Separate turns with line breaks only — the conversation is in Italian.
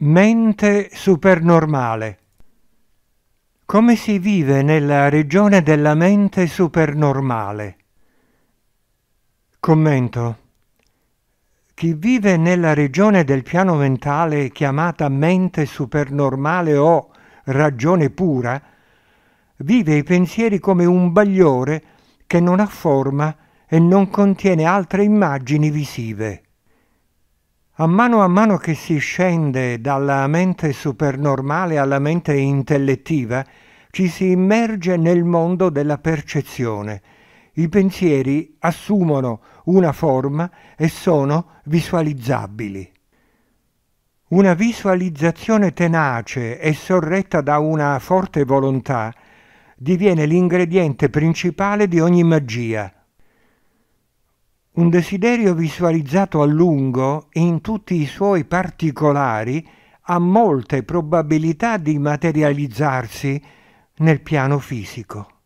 Mente supernormale. Come si vive nella regione della mente supernormale? Commento. Chi vive nella regione del piano mentale chiamata mente supernormale o ragione pura, vive i pensieri come un bagliore che non ha forma e non contiene altre immagini visive. A mano a mano che si scende dalla mente supernormale alla mente intellettiva, ci si immerge nel mondo della percezione. I pensieri assumono una forma e sono visualizzabili. Una visualizzazione tenace e sorretta da una forte volontà diviene l'ingrediente principale di ogni magia – un desiderio visualizzato a lungo in tutti i suoi particolari ha molte probabilità di materializzarsi nel piano fisico.